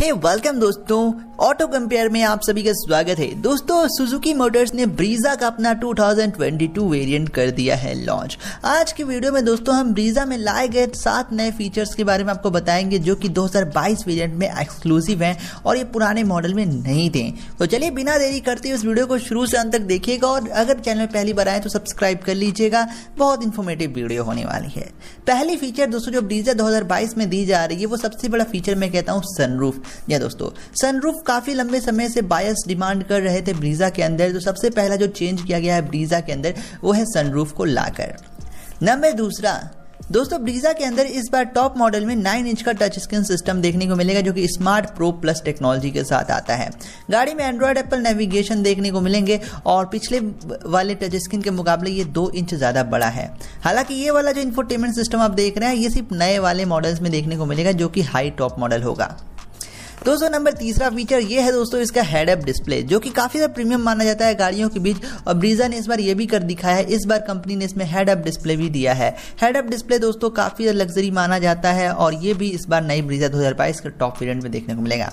हे welcome दोस्तों auto compare में आप सभी का स्वागत है दोस्तों सुजुकी मोटर्स ने ब्रीजा का अपना 2022 वेरिएंट कर दिया है लॉन्च आज की वीडियो में दोस्तों हम ब्रीजा में लाए गए सात नए फीचर्स के बारे में आपको बताएंगे जो कि 2022 वेरिएंट में एक्सक्लूसिव हैं और ये पुराने मॉडल में नहीं थे तो चलिए बिना देरी करते उस वीडियो को शुरू से अंत तक देखिएगा और अगर चैनल पहली बार आए तो सब्सक्राइब कर लीजिएगा बहुत इन्फॉर्मेटिव वीडियो होने वाली है पहली फीचर दोस्तों जो ब्रीजा दो में दी जा रही है वो सबसे बड़ा फीचर मैं कहता हूँ सनरूफ या दोस्तों सनरूफ काफ़ी लंबे समय से बायस डिमांड कर रहे थे ब्रीजा के अंदर तो सबसे पहला जो चेंज किया गया है ब्रीजा के अंदर वो है सनरूफ को लाकर नंबर दूसरा दोस्तों ब्रीजा के अंदर इस बार टॉप मॉडल में 9 इंच का टच स्क्रीन सिस्टम देखने को मिलेगा जो कि स्मार्ट प्रो प्लस टेक्नोलॉजी के साथ आता है गाड़ी में एंड्रॉयड एप्पल नेविगेशन देखने को मिलेंगे और पिछले वाले टच स्क्रीन के मुकाबले ये दो इंच ज़्यादा बड़ा है हालांकि ये वाला जो इन्फोटेनमेंट सिस्टम आप देख रहे हैं ये सिर्फ नए वाले मॉडल्स में देखने को मिलेगा जो कि हाई टॉप मॉडल होगा दोस्तों नंबर तीसरा फीचर ये है दोस्तों इसका हेड अप डिस्प्ले जो कि काफी ज्यादा प्रीमियम माना जाता है गाड़ियों के बीच और ब्रीजा ने इस बार ये भी कर दिखाया है इस बार कंपनी ने इसमें हेड अप डिस्प्ले भी दिया है हेड अप डिस्प्ले दोस्तों काफी लग्जरी माना जाता है और ये भी इस बार नई ब्रीजा दो के टॉप वेरियंट में देखने को मिलेगा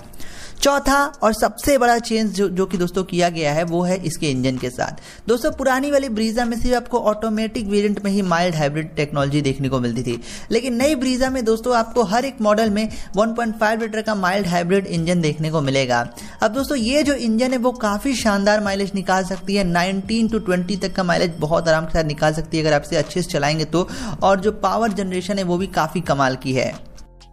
चौथा और सबसे बड़ा चेंज जो, जो कि दोस्तों किया गया है वो है इसके इंजन के साथ दोस्तों पुरानी वाली ब्रीजा में सिर्फ आपको ऑटोमेटिक वेरिएंट में ही माइल्ड हाइब्रिड टेक्नोलॉजी देखने को मिलती थी लेकिन नई ब्रीजा में दोस्तों आपको हर एक मॉडल में 1.5 लीटर का माइल्ड हाइब्रिड हाइब्रिड इंजन देखने को मिलेगा अब दोस्तों ये जो इंजन है वो काफ़ी शानदार माइलेज निकाल सकती है 19 टू 20 तक का माइलेज बहुत आराम के साथ निकाल सकती है अगर आप इसे अच्छे से चलाएंगे तो और जो पावर जनरेशन है वो भी काफ़ी कमाल की है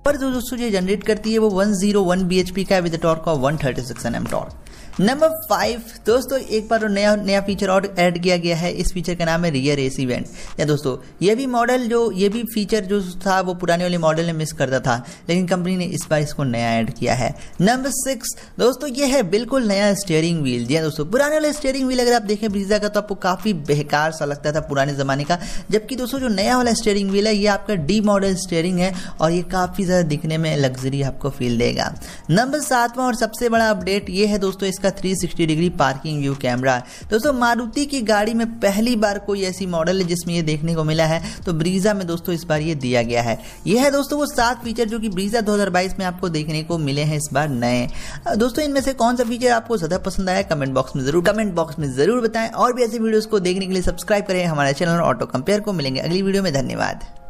पर जो दोस्तों ये जनरेट करती है वो 101 जीरो वन बी का with torque of 136 thirty six M torque number five दोस्तों एक बार तो नया नया फीचर और ऐड किया गया है इस फीचर का नाम है रियर एस इवेंट या दोस्तों ये भी मॉडल जो ये भी फीचर जो था वो पुराने वाले मॉडल में मिस करता था लेकिन कंपनी ने इस बार इसको नया ऐड किया है नंबर सिक्स दोस्तों ये है बिल्कुल नया स्टेयरिंग व्हील जी हाँ, दोस्तों पुराने वाले स्टेयरिंग व्हील अगर आप देखें ब्रीजा का तो आपको काफ़ी बेकार सा लगता था पुराने ज़माने का जबकि दोस्तों जो नया वाला स्टेयरिंग व्हील है ये आपका डी मॉडल स्टेयरिंग है और ये काफ़ी ज़्यादा दिखने में लग्जरी आपको फील देगा नंबर सातवां और सबसे बड़ा अपडेट ये है दोस्तों इसका इसका 360 डिग्री पार्किंग व्यू कैमरा है दोस्तों मारुति की गाड़ी में पहली बार कोई ऐसी मॉडल है जिसमें ये देखने को मिला है तो ब्रीजा में दोस्तों इस बार ये दिया गया है यह है दोस्तों वो सात फीचर जो कि ब्रीजा 2022 में आपको देखने को मिले हैं इस बार नए दोस्तों इनमें से कौन सा फीचर आपको ज़्यादा पसंद आया कमेंट बॉक्स में जरूर कमेंट बॉक्स में जरूर बताएं और भी ऐसे वीडियोज़ को देखने के लिए सब्सक्राइब करें हमारे चैनल ऑटो कंपेयर को मिलेंगे अगली वीडियो में धन्यवाद